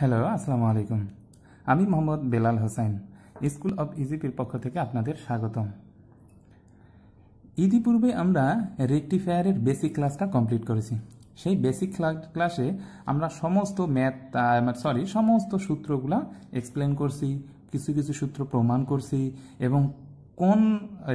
Hello আসসালামু আলাইকুম আমি মোহাম্মদ বেলাল হোসেন স্কুল অব ইজিপির পক্ষ থেকে আপনাদের স্বাগতম ইতিপূর্বে আমরা রেক্টিফায়ারের বেসিক ক্লাসটা কমপ্লিট করেছি সেই বেসিক ক্লাসে আমরা সমস্ত ম্যাথ সরি সমস্ত সূত্রগুলা এক্সপ্লেন করছি কিছু কিছু সূত্র প্রমাণ করছি এবং কোন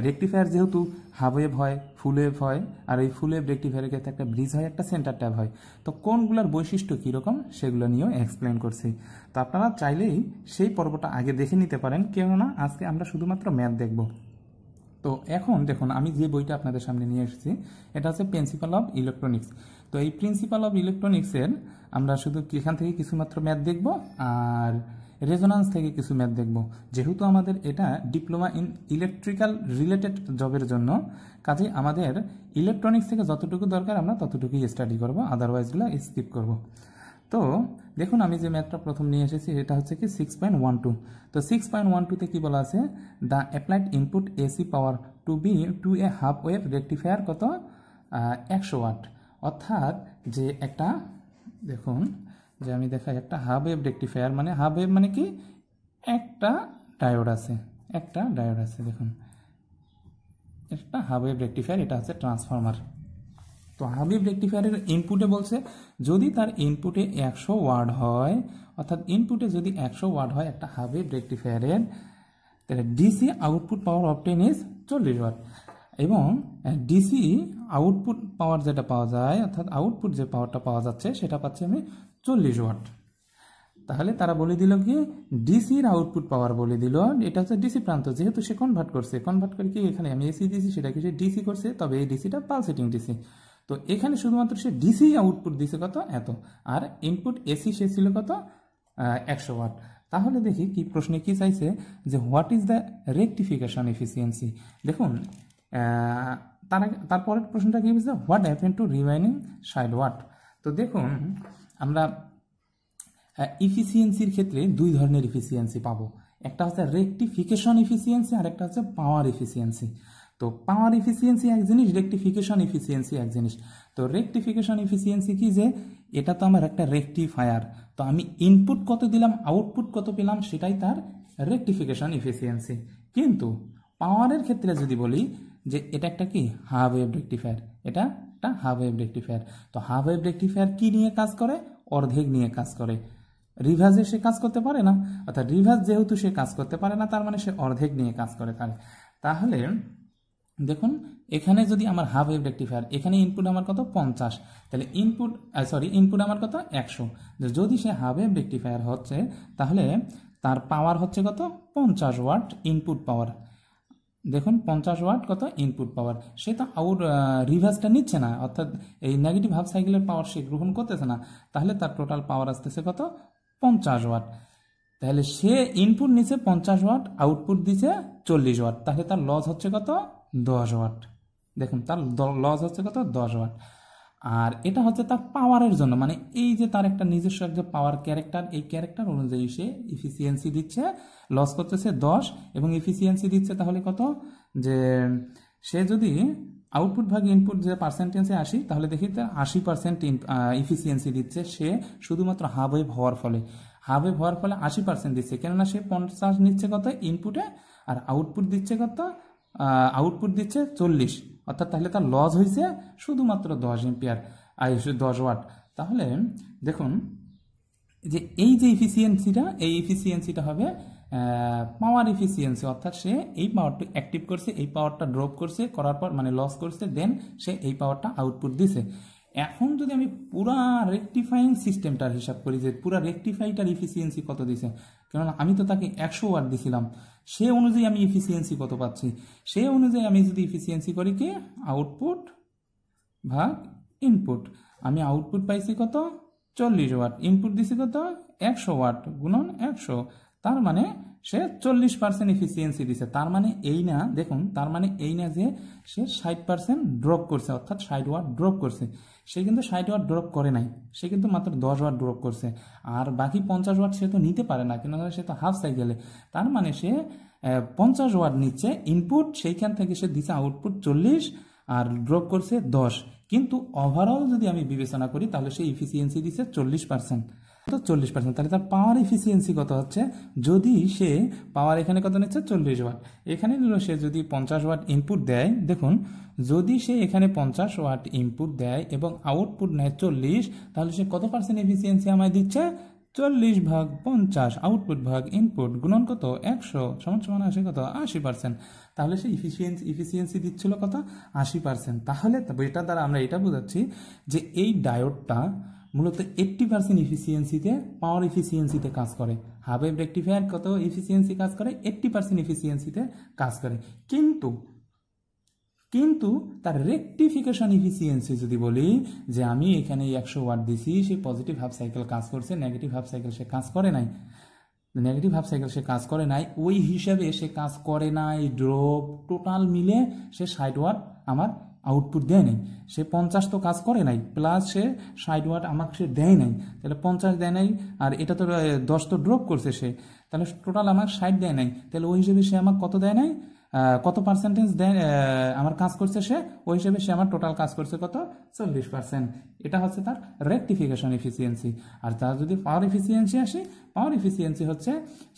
রেক্টিফায়ার যেহেতু হাফ ওয়েভ হয় ফুল ওয়েভ হয় আর এই ফুল ওয়েভ ক্ষেত্রে একটা ব্রিজ হয় একটা সেন্টার ট্যাব হয় তো কোনগুলোর বৈশিষ্ট্য কীরকম সেগুলো নিয়েও এক্সপ্লেন করছি তো আপনারা চাইলেই সেই পর্বটা আগে দেখে নিতে পারেন কেননা আজকে আমরা শুধুমাত্র ম্যাথ দেখব তো এখন দেখুন আমি যে বইটা আপনাদের সামনে নিয়ে এসেছি এটা হচ্ছে প্রিন্সিপাল অফ ইলেকট্রনিক্স তো এই প্রিন্সিপাল অফ ইলেকট্রনিক্সের আমরা শুধু এখান থেকে কিছুমাত্র ম্যাথ দেখব আর রেজোনান্স থেকে কিছু ম্যাথ দেখব যেহেতু আমাদের এটা ডিপ্লোমা ইন ইলেকট্রিক্যাল রিলেটেড জবের জন্য কাজে আমাদের ইলেকট্রনিক্স থেকে যতটুকু দরকার আমরা ততটুকুই স্টাডি করব আদারওয়াইজগুলো স্কিপ করব তো দেখুন আমি যে ম্যাথটা প্রথম নিয়ে এসেছি এটা হচ্ছে কি সিক্স পয়েন্ট ওয়ান টু তো সিক্স পয়েন্ট ওয়ান টুতে কী বলা আছে the applied input AC power to B to A half wave rectifier কত একশো ওয়াট অর্থাৎ যে একটা দেখুন যে আমি দেখাই একটা হাফ ওয়েভ রেকটিফায়ার মানে হাফ ওয়েভ মানে কি একটা ডায়োড আছে একটা ডায়োড আছে দেখুন একটা হাফ ওয়েভ রেকটিফায়ার এটা হচ্ছে ট্রান্সফর্মার তো হাফ ওয়েভ রেকটিফায়ারের ইনপুটে বলছে যদি তার ইনপুটে একশো ওয়ার্ড হয় অর্থাৎ ইনপুটে যদি একশো ওয়ার্ড হয় একটা হাফ ওয়েভ রেকটিফায়ারের তাহলে DC output power obtain is চল্লিশ ওয়ার্ড এবং ডিসি আউটপুট পাওয়ার যেটা পাওয়া যায় অর্থাৎ আউটপুট যে পাওয়ারটা পাওয়া যাচ্ছে সেটা পাচ্ছি আমি চল্লিশ ওয়াট তাহলে তারা বলে দিল কি ডিসির আউটপুট পাওয়ার বলে দিল এটা হচ্ছে ডিসি প্রান্ত যেহেতু সে কনভার্ট করছে কনভার্ট করে কি এখানে আমি এসি দিয়েছি সেটাকে সে ডিসি করছে তবে এই ডিসিটা পালসেটিং ডিসি তো এখানে শুধুমাত্র সে ডিসি আউটপুট দিছে কত এত আর ইনপুট এসি সে ছিল কত একশো ওয়াট তাহলে দেখি কি প্রশ্নে কি চাইছে যে what is the rectification efficiency দেখুন তার আগে তারপরের প্রশ্নটা কি বুঝতে what happen to remaining side watt তো দেখুন আমরা ইফিসিয়েন্সির ক্ষেত্রে দুই ধরনের ইফিসিয়েন্সি পাব একটা হচ্ছে রেকটিফিকেশন ইফিসিয়েন্সি আর একটা হচ্ছে পাওয়ার ইফিসিয়েন্সি তো পাওয়ার ইফিসিয়েন্সি এক জিনিস রেকটিফিকেশন ইফিসিয়েন্সি এক জিনিস তো রেকটিফিকেশন ইফিসিয়েন্সি কি যে এটা তো আমার একটা রেকটিফায়ার তো আমি ইনপুট কত দিলাম আউটপুট কত পেলাম সেটাই তার রেকটিফিকেশন ইফিসিয়েন্সি কিন্তু পাওয়ারের ক্ষেত্রে যদি বলি যে এটা একটা কি হাফ ওয়েভ রেক্টিফায়ার এটা একটা হাফ ওয়েভ রেক্টিফায়ার তো হাফ ওয়েভ রেক্টিফায়ার কি নিয়ে কাজ করে অর্ধেক নিয়ে কাজ করে রিভার্সে সে কাজ করতে পারে না অর্থাৎ রিভার্স যেহেতু সে কাজ করতে পারে না তার মানে সে অর্ধেক নিয়ে কাজ করে তাহলে তাহলে দেখুন এখানে যদি আমার হাফ ওয়েভ রেক্টিফায়ার এখানে ইনপুট আমার কত পঞ্চাশ তাহলে ইনপুট সরি ইনপুট আমার কত একশো যদি সে হাফ ওয়েভ রেক্টিফায়ার হচ্ছে তাহলে তার পাওয়ার হচ্ছে কত পঞ্চাশ ওয়াট ইনপুট পাওয়ার দেখুন পঞ্চাশ ওয়াট কত ইনপুট পাওয়ার সে তো আউট রিভার্সটা নিচ্ছে না অর্থাৎ এই নেগেটিভ হাফ সাইকেলের পাওয়ার সে গ্রহণ করতেছে না তাহলে তার টোটাল পাওয়ার আসতেছে কত পঞ্চাশ ওয়াট তাহলে সে ইনপুট নিচ্ছে পঞ্চাশ ওয়াট আউটপুট দিছে চল্লিশ ওয়াট তাহলে তার লস হচ্ছে কত দশ ওয়াট দেখুন তার লস হচ্ছে কত দশ ওয়াট আর এটা হচ্ছে তার পাওয়ারের জন্য মানে এই যে তার একটা নিজস্ব একটা পাওয়ার ক্যারেক্টার এই ক্যারেক্টার অনুযায়ী সে ইফিসিয়েন্সি দিচ্ছে লস করতেছে দশ এবং ইফিসিয়েন্সি দিচ্ছে তাহলে কত যে সে যদি আউটপুট ভাগ ইনপুট যে পার্সেন্টেন্সে আসি তাহলে দেখি তার আশি পার্সেন্ট ইফিসিয়েন্সি দিচ্ছে সে শুধুমাত্র হাফ ওয়েভ হওয়ার ফলে হাফ ওয়েভ হওয়ার ফলে আশি পার্সেন্ট দিচ্ছে কেননা সে পঞ্চাশ নিচ্ছে কত ইনপুটে আর আউটপুট দিচ্ছে কত আউটপুট দিচ্ছে চল্লিশ অর্থাৎ তাহলে তার লস হয়েছে শুধুমাত্র দশ এম্পিয়ার আয়ুষ দশ ওয়াট তাহলে দেখুন যে এই যে ইফিসিয়েন্সিটা এই ইফিসিয়েন্সিটা হবে পাওয়ার ইফিসিয়েন্সি অর্থাৎ সে এই পাওয়ারটা অ্যাক্টিভ করছে এই পাওয়ারটা ড্রপ করছে করার পর মানে লস করছে দেন সে এই পাওয়ারটা আউটপুট দিছে এখন যদি আমি পুরা রেকটিফাইং সিস্টেমটার হিসাব করি যে পুরা রেকটিফাইটার ইফিসিয়েন্সি কত দিছে কেননা আমি তো তাকে একশো ওয়ার্ড দিছিলাম সে অনুযায়ী আমি ইফিসিয়েন্সি কত পাচ্ছি সে অনুযায়ী আমি যদি ইফিসিয়েন্সি করি কি আউটপুট ভাগ ইনপুট আমি আউটপুট পাইছি কত চল্লিশ ওয়াট ইনপুট দিছি কত একশো ওয়াট গুণন একশো তার মানে সে চল্লিশ পার্সেন্ট এফিসিয়েন্সি দিছে তার মানে এই না দেখুন তার মানে এই না যে সে ষাট পার্সেন্ট ড্রপ করছে অর্থাৎ ষাট ওয়ার ড্রপ করছে সে কিন্তু ষাট ওয়ার ড্রপ করে নাই সে কিন্তু মাত্র দশ ওয়ার ড্রপ করছে আর বাকি পঞ্চাশ ওয়ার সে তো নিতে পারে না কেন সে তো হাফ সাইকেলে তার মানে সে পঞ্চাশ ওয়ার নিচ্ছে ইনপুট সেইখান থেকে সে দিছে আউটপুট চল্লিশ আর ড্রপ করছে দশ কিন্তু ওভারঅল যদি আমি বিবেচনা করি তাহলে সে এফিসিয়েন্সি দিছে চল্লিশ পার্সেন্ট তো চল্লিশ পার্সেন্ট তাহলে তার পাওয়ার এফিসিয়েন্সি কত হচ্ছে যদি সে পাওয়ার এখানে কত নিচ্ছে চল্লিশ ওয়াট এখানে নিল সে যদি পঞ্চাশ ওয়াট ইনপুট দেয় দেখুন যদি সে এখানে পঞ্চাশ ওয়াট ইনপুট দেয় এবং আউটপুট নেয় চল্লিশ তাহলে সে কত পার্সেন্ট এফিসিয়েন্সি আমায় দিচ্ছে চল্লিশ ভাগ পঞ্চাশ আউটপুট ভাগ ইনপুট গুণন কত একশো সমান সমান আসে কত আশি পার্সেন্ট তাহলে সে ইফিসিয়েন্সি ইফিসিয়েন্সি দিচ্ছিল কত আশি পার্সেন্ট তাহলে এটা দ্বারা আমরা এটা বোঝাচ্ছি যে এই ডায়োডটা মূলত এইটটি পার্সেন্ট এফিসিয়েন্সিতে পাওয়ার এফিসিয়েন্সিতে কাজ করে হাবেব রেক্টিফায়ার কত এফিসিয়েন্সি কাজ করে এইটটি পার্সেন্ট এফিসিয়েন্সিতে কাজ করে কিন্তু কিন্তু তার রেক্টিফিকেশন ইফিসিয়েন্সি যদি বলি যে আমি এখানে একশো ওয়াট দিছি সে পজিটিভ হাফ সাইকেল কাজ করছে নেগেটিভ হাফ সাইকেল সে কাজ করে নাই নেগেটিভ হাফ সাইকেল সে কাজ করে নাই ওই হিসাবে সে কাজ করে নাই ড্রপ টোটাল মিলে সে ষাট ওয়াট আমার আউটপুট দেয় নাই সে পঞ্চাশ তো কাজ করে নাই প্লাস সে ষাট ওয়াট আমাকে সে দেয় নাই তাহলে পঞ্চাশ দেয় নাই আর এটা তো দশ তো ড্রপ করছে সে তাহলে টোটাল আমার ষাট দেয় নাই তাহলে ওই হিসেবে সে আমাকে কত দেয় নাই কত পার্সেন্টেজ দেন আমার কাজ করছে সে ওই হিসেবে সে আমার টোটাল কাজ করছে কত চল্লিশ পার্সেন্ট এটা হচ্ছে তার রেক্টিফিকেশন এফিসিয়েন্সি আর তার যদি পাওয়ার এফিসিয়েন্সি আসে পাওয়ার এফিসিয়েন্সি হচ্ছে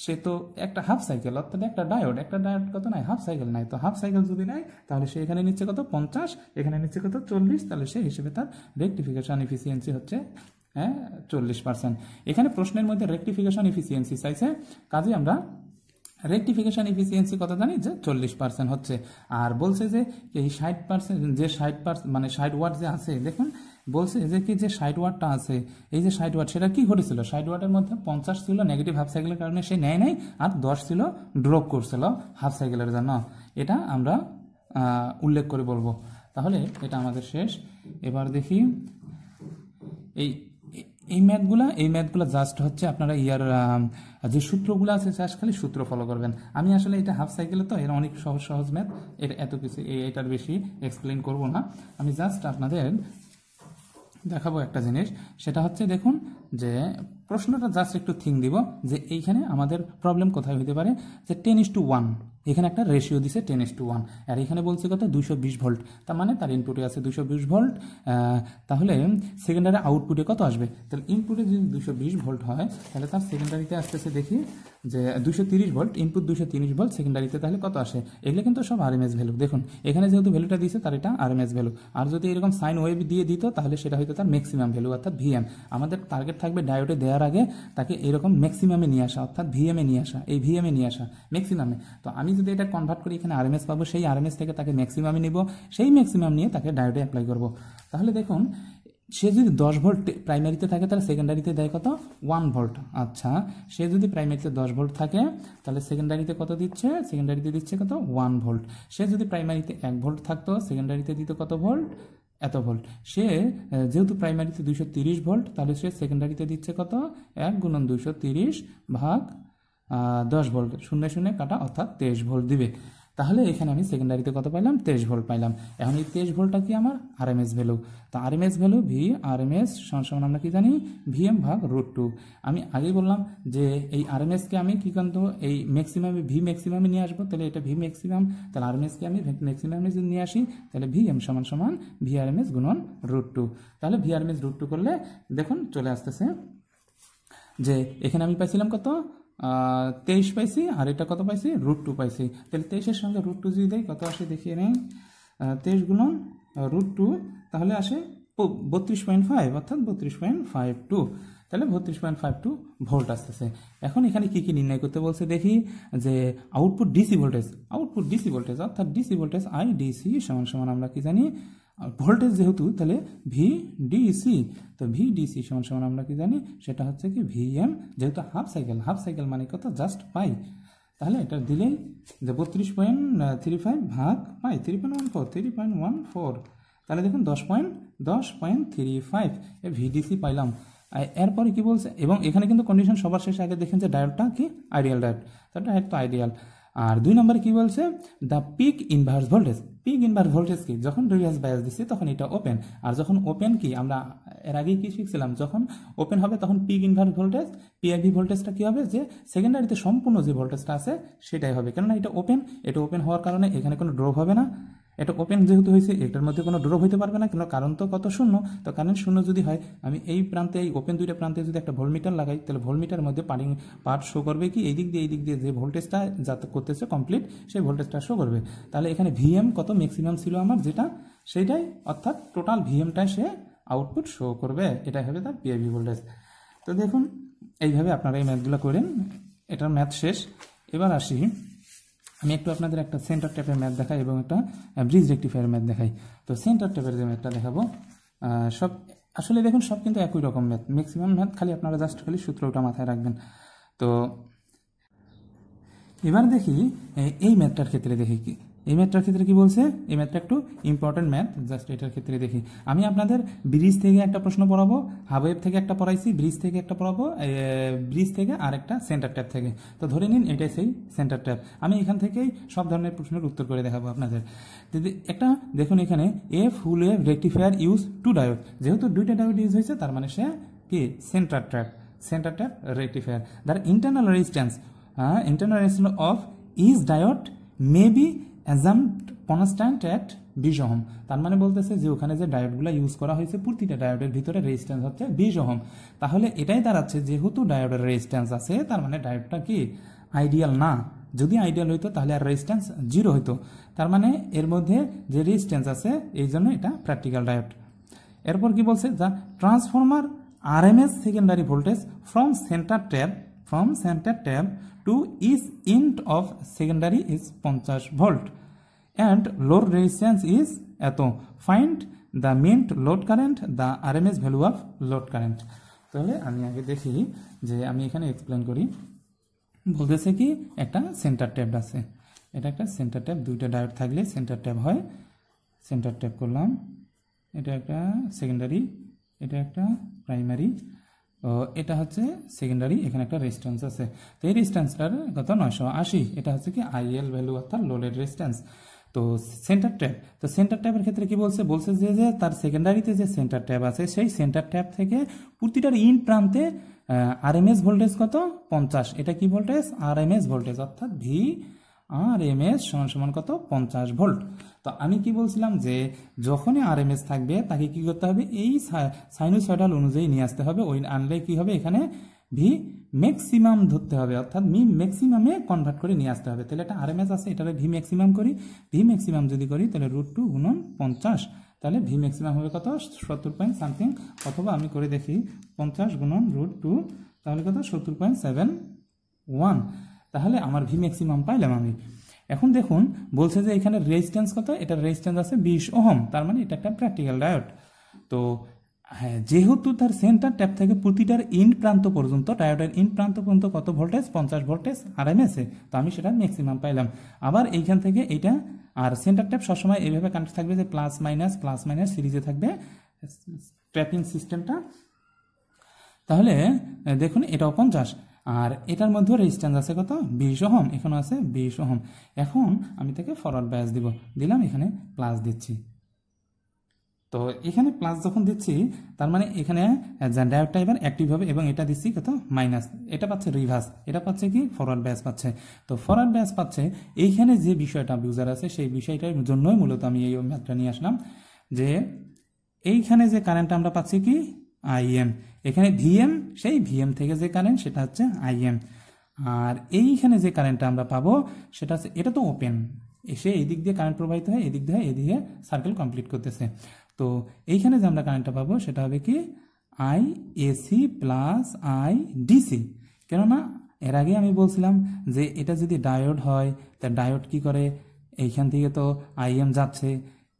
সে তো একটা হাফ সাইকেল অর্থাৎ একটা ডায়োড একটা ডায়োড কত নাই হাফ সাইকেল নাই তো হাফ সাইকেল যদি নাই তাহলে সে এখানে নিচ্ছে কত পঞ্চাশ এখানে নিচ্ছে কত চল্লিশ তাহলে সেই হিসেবে তার রেক্টিফিকেশন এফিসিয়েন্সি হচ্ছে হ্যাঁ চল্লিশ পার্সেন্ট এখানে প্রশ্নের মধ্যে রেক্টিফিকেশন এফিসিয়েন্সি চাইছে কাজে আমরা রেকটিফিকেশন এফিসিয়েন্সি কত জানি যে চল্লিশ পার্সেন্ট হচ্ছে আর বলছে যে এই ষাট পার্সেন্ট যে ষাট পার্সেন্ট মানে ষাট ওয়ার্ড যে আছে দেখুন বলছে যে কি যে ষাট ওয়ার্ডটা আছে এই যে ষাট ওয়ার্ড সেটা কি ঘটেছিল ষাট ওয়ার্ডের মধ্যে পঞ্চাশ ছিল নেগেটিভ হাফ সাইকেলের কারণে সে নেয় নাই আর দশ ছিল ড্রপ করছিল হাফ সাইকেলের জন্য এটা আমরা উল্লেখ করে বলবো তাহলে এটা আমাদের শেষ এবার দেখি এই এই ম্যাথগুলা এই ম্যাথগুলো জাস্ট হচ্ছে আপনারা ইয়ার যে সূত্রগুলো আছে খালি সূত্র ফলো করবেন আমি আসলে এটা হাফ সাইকেলে তো এর অনেক সহজ সহজ ম্যাথ এটা এত কিছু এটার বেশি এক্সপ্লেন করব না আমি জাস্ট আপনাদের দেখাবো একটা জিনিস সেটা হচ্ছে দেখুন যে প্রশ্নটা জাস্ট একটু থিং দিব যে এইখানে আমাদের প্রবলেম কোথায় হইতে পারে যে টেন ইস টু ওয়ান এখানে একটা রেশিও দিছে টেন এস টু ওয়ান আর এখানে বলছে কত দুশো বিশ ভোল্ট তার মানে তার ইনপুটে আছে দুশো বিশ ভোল্ট তাহলে সেকেন্ডারি আউটপুটে কত আসবে তাহলে ইনপুটে যদি দুশো বিশ ভোল্ট হয় তাহলে তার সেকেন্ডারিতে আসতেছে দেখি যে দুশো তিরিশ ভোল্ট ইনপুট দুশো তিরিশ ভোল্ট সেকেন্ডারিতে তাহলে কত আসে এগুলো কিন্তু সব আরএমএস ভ্যালু দেখুন এখানে যেহেতু ভ্যালুটা দিয়েছে তার এটা আরএমএস ভ্যালু আর যদি এরকম সাইন ওয়েভ দিয়ে দিত তাহলে সেটা হয়তো তার ম্যাক্সিমাম ভ্যালু অর্থাৎ ভিএম আমাদের টার্গেট থাকবে ডায়োটে দেওয়ার আগে তাকে এরকম ম্যাক্সিমামে নিয়ে আসা অর্থাৎ ভিএমে নিয়ে আসা এই ভিএমে নিয়ে আসা ম্যাক্সিমামে তো আমি যদি এটা কনভার্ট করি এখানে আরএমএস পাবো সেই আরএমএস থেকে তাকে ম্যাক্সিমামে নিব সেই ম্যাক্সিমাম নিয়ে তাকে ডায়োডে অ্যাপ্লাই করব তাহলে দেখুন সে যদি দশ ভোল্ট প্রাইমারিতে থাকে তাহলে সেকেন্ডারিতে দেয় কত ওয়ান ভোল্ট আচ্ছা সে যদি প্রাইমারিতে দশ ভোল্ট থাকে তাহলে সেকেন্ডারিতে কত দিচ্ছে সেকেন্ডারিতে দিচ্ছে কত ওয়ান ভোল্ট সে যদি প্রাইমারিতে এক ভোল্ট থাকতো সেকেন্ডারিতে দিত কত ভোল্ট এত ভোল্ট সে যেহেতু প্রাইমারিতে দুশো ভোল্ট তাহলে সে সেকেন্ডারিতে দিচ্ছে কত এক গুণন দুশো ভাগ দশ ভোল্ট শূন্য শূন্য কাটা অর্থাৎ তেইশ ভোল্ট দিবে তাহলে এখানে আমি সেকেন্ডারিতে কত পাইলাম তেইশ ভোল্ট পাইলাম এখন এই তেইশ ভোল্টটা কি আমার আরএমএস ভ্যালু তো আরএমএস ভ্যালু ভি আরএমএস সমান আমরা কি জানি ভিএম ভাগ রুট টু আমি আগেই বললাম যে এই আরএমএসকে আমি কি কিন্তু এই ম্যাক্সিমামে ভি ম্যাক্সিমামে নিয়ে আসবো তাহলে এটা ভি ম্যাক্সিমাম তাহলে আরএমএসকে আমি ম্যাক্সিমামে যদি নিয়ে আসি তাহলে ভিএম সমান সমান ভি আরএমএস গুণন রুট টু তাহলে ভি আরএমএস রুট টু করলে দেখুন চলে আসতেছে যে এখানে আমি পাইছিলাম কত তেইশ পাইছি আর এটা কত পাইছি রুট টু পাইছি তাহলে তেইশের সঙ্গে রুট টু যদি দেয় কত আসে দেখিয়ে নেই তেইশ গুণন রুট টু তাহলে আসে বত্রিশ পয়েন্ট ফাইভ অর্থাৎ বত্রিশ পয়েন্ট ফাইভ টু তাহলে বত্রিশ পয়েন্ট ফাইভ টু ভোল্ট আসতেছে এখন এখানে কী কী নির্ণয় করতে বলছে দেখি যে output DC voltage output DC voltage অর্থাৎ ডিসি ভোল্টেজ আই ডিসি সমান সমান আমরা কি জানি আর ভোল্টেজ যেহেতু তাহলে ভি ডিসি তো ভি ডিসি সমান সমান আমরা কি জানি সেটা হচ্ছে কি ভি এম যেহেতু হাফ সাইকেল হাফ সাইকেল মানে কত জাস্ট পাই তাহলে এটা দিলেই যে বত্রিশ পয়েন্ট থ্রি ফাইভ ভাগ pi three point one four three point one four তাহলে দেখুন দশ পয়েন্ট দশ পয়েন্ট থ্রি ফাইভ এ ভিডিসি পাইলাম এরপরে কি বলছে এবং এখানে কিন্তু কন্ডিশন সবার শেষে আগে দেখেন যে ডায়োডটা কি আইডিয়াল ডায়োড তাহলে ডায়োড তো আইডিয়াল আর দুই নম্বরে কি বলছে the peak inverse voltage P inverse voltage কি যখন রিভার্স বায়াস দিচ্ছি তখন এটা ওপেন আর যখন ওপেন কি আমরা এর আগেই কি শিখছিলাম যখন ওপেন হবে তখন পি ইনভার ভোল্টেজ পিআইভি ভোল্টেজটা কি হবে যে সেকেন্ডারিতে সম্পূর্ণ যে ভোল্টেজটা আছে সেটাই হবে কেননা এটা ওপেন এটা ওপেন হওয়ার কারণে এখানে কোনো ড্রপ হবে না এটা ওপেন যেহেতু হয়েছে এটার মধ্যে কোনো ড্রপ হইতে পারবে না কেন কারণ তো কত শূন্য তো কারেন্ট শূন্য যদি হয় আমি এই প্রান্তে এই ওপেন দুইটা প্রান্তে যদি একটা ভোলমিটার লাগাই তাহলে ভোলমিটার মধ্যে পানি পার্ট শো করবে কি এই দিক দিয়ে এই দিক দিয়ে যে ভোল্টেজটা যা করতেছে কমপ্লিট সেই ভোল্টেজটা শো করবে তাহলে এখানে ভিএম কত ম্যাক্সিমাম ছিল আমার যেটা সেইটাই অর্থাৎ টোটাল ভিএমটাই সে আউটপুট শো করবে এটাই হবে তার পিআইভি ভোল্টেজ তো দেখুন এইভাবে আপনারা এই ম্যাথগুলো করেন এটার ম্যাথ শেষ এবার আসি আমি একটু আপনাদের একটা সেন্টার ট্যাপের ম্যাথ দেখাই এবং একটা ব্রিজ রেক্টিফায়ার ম্যাথ দেখাই তো সেন্টার ট্যাপের যে ম্যাথটা দেখাবো সব আসলে দেখুন সব কিন্তু একই রকম ম্যাথ ম্যাক্সিমাম ম্যাথ খালি আপনারা জাস্ট খালি সূত্রটা মাথায় রাখবেন তো এবার দেখি এই ম্যাথটার ক্ষেত্রে দেখি এই ম্যাথটার ক্ষেত্রে কি বলছে এই ম্যাথটা একটু ইম্পর্টেন্ট ম্যাথ জাস্ট এটার ক্ষেত্রে দেখি আমি আপনাদের ব্রিজ থেকে একটা প্রশ্ন পড়াবো হাবওয়েব থেকে একটা পড়াইছি ব্রিজ থেকে একটা পড়াবো ব্রিজ থেকে আর একটা সেন্টার ট্যাপ থেকে তো ধরে নিন এটাই সেই সেন্টার ট্যাপ আমি এখান থেকেই সব ধরনের প্রশ্নের উত্তর করে দেখাবো আপনাদের একটা দেখুন এখানে a full a rectifier use two diode যেহেতু দুইটা ডায়োড ইউজ হয়েছে তার মানে সে কি centre tap centre tap rectifier there internal resistance internal resistance of is diode may be assumed constant at বিশ ওহম তার মানে বলতেছে যে ওখানে যে ডায়োডগুলো ইউজ করা হয়েছে প্রতিটা ডায়োডের ভিতরে রেজিস্ট্যান্স হচ্ছে বিশ ওহম তাহলে এটাই দাঁড়াচ্ছে যেহেতু ডায়োডের রেজিস্ট্যান্স আছে তার মানে ডায়োডটা কি আইডিয়াল না যদি আইডিয়াল হইতো তাহলে আর রেজিস্ট্যান্স জিরো হইতো তার মানে এর মধ্যে যে রেজিস্ট্যান্স আছে এই জন্য এটা প্র্যাকটিক্যাল ডায়োড এরপর কি বলছে যা ট্রান্সফর্মার আর এস secondary voltage from centre tap from center tap to each end of secondary is 50 volt and load resistance is এত find the meant load current the RMS value of load current তাহলে আমি আগে দেখি যে আমি এখানে এক্সপ্লেন করি বলতেছে কি একটা সেন্টার ট্যাব আছে এটা একটা সেন্টার ট্যাব দুইটা ডায়োড থাকলে সেন্টার ট্যাব হয় সেন্টার ট্যাব করলাম এটা একটা সেকেন্ডারি এটা একটা প্রাইমারি তো এটা হচ্ছে সেকেন্ডারি এখানে একটা রেজিস্ট্যান্স আছে তো এই রেজিস্ট্যান্সটার কত নয়শো আশি এটা হচ্ছে কি আইএল ভ্যালু অর্থাৎ লোডের রেজিস্ট্যান্স তো সেন্টার ট্যাব তো সেন্টার ট্যাবের ক্ষেত্রে কি বলছে বলছে যে যে তার সেকেন্ডারিতে যে সেন্টার ট্যাব আছে সেই সেন্টার ট্যাব থেকে প্রতিটার ইন প্রান্তে আরএমএস ভোল্টেজ কত পঞ্চাশ এটা কি ভোল্টেজ আরএমএস ভোল্টেজ অর্থাৎ ভি আর এম এস সমান সমান কত পঞ্চাশ ভোল্ট তো আমি কি বলছিলাম যে যখনই আর এম এস থাকবে তাকে কি করতে হবে এই সাইনোসয়ডাল অনুযায়ী নিয়ে আসতে হবে ওই আনলে কি হবে এখানে ভি ম্যাক্সিমাম ধরতে হবে অর্থাৎ মি ম্যাক্সিমামে কনভার্ট করে নিয়ে আসতে হবে তাহলে এটা আর এম এস আছে এটা ভি ম্যাক্সিমাম করি ভি ম্যাক্সিমাম যদি করি তাহলে রুট টু গুণন পঞ্চাশ তাহলে ভি ম্যাক্সিমাম হবে কত সত্তর পয়েন্ট সামথিং অথবা আমি করে দেখি পঞ্চাশ গুণন রুট টু তাহলে কত সত্তর পয়েন্ট সেভেন ওয়ান তাহলে আমার ভি ম্যাক্সিমাম পাইলাম আমি এখন দেখুন বলছে যে এখানে রেজিস্ট্যান্স কত এটা রেজিস্ট্যান্স আছে বিশ ওহম তার মানে এটা একটা প্র্যাকটিক্যাল ডায়োড তো হ্যাঁ যেহেতু তার সেন্টার ট্যাপ থেকে প্রতিটার ইন প্রান্ত পর্যন্ত ডায়োডের ইন প্রান্ত পর্যন্ত কত ভোল্টেজ পঞ্চাশ ভোল্টেজ আর এম এসে তো আমি সেটা ম্যাক্সিমাম পাইলাম আবার এইখান থেকে এটা আর সেন্টার ট্যাপ সবসময় এইভাবে কানেক্ট থাকবে যে প্লাস মাইনাস প্লাস মাইনাস সিরিজে থাকবে ট্যাপিং সিস্টেমটা তাহলে দেখুন এটাও পঞ্চাশ আর এটার মধ্যেও রেজিস্ট্যান্স আছে কত বিশ ওহম এখানে আছে বিশ ওহম এখন আমি তাকে ফরওয়ার্ড ব্যাস দিব দিলাম এখানে প্লাস দিচ্ছি তো এখানে প্লাস যখন দিচ্ছি তার মানে এখানে ডায়োডটা এবার অ্যাক্টিভ হবে এবং এটা দিচ্ছি কত মাইনাস এটা পাচ্ছে রিভার্স এটা পাচ্ছে কি ফরওয়ার্ড ব্যাস পাচ্ছে তো ফরওয়ার্ড ব্যাস পাচ্ছে এইখানে যে বিষয়টা ইউজার আছে সেই বিষয়টার জন্যই মূলত আমি এই ম্যাথটা নিয়ে আসলাম যে এইখানে যে কারেন্ট আমরা পাচ্ছি কি আইএম এখানে ভিএম সেই ভিএম থেকে যে কারেন্ট সেটা হচ্ছে আইএম আর এইখানে যে কারেন্টটা আমরা পাবো সেটা হচ্ছে এটা তো ওপেন এসে এই দিক দিয়ে কারেন্ট প্রবাহিত হয় এদিক দিয়ে এদিকে সার্কেল কমপ্লিট করতেছে তো এইখানে যে আমরা কারেন্টটা পাবো সেটা হবে কি I AC plus I DC কেননা এর আগে আমি বলছিলাম যে এটা যদি ডায়োড হয় তা ডায়োড কি করে এইখান থেকে তো আইএম যাচ্ছে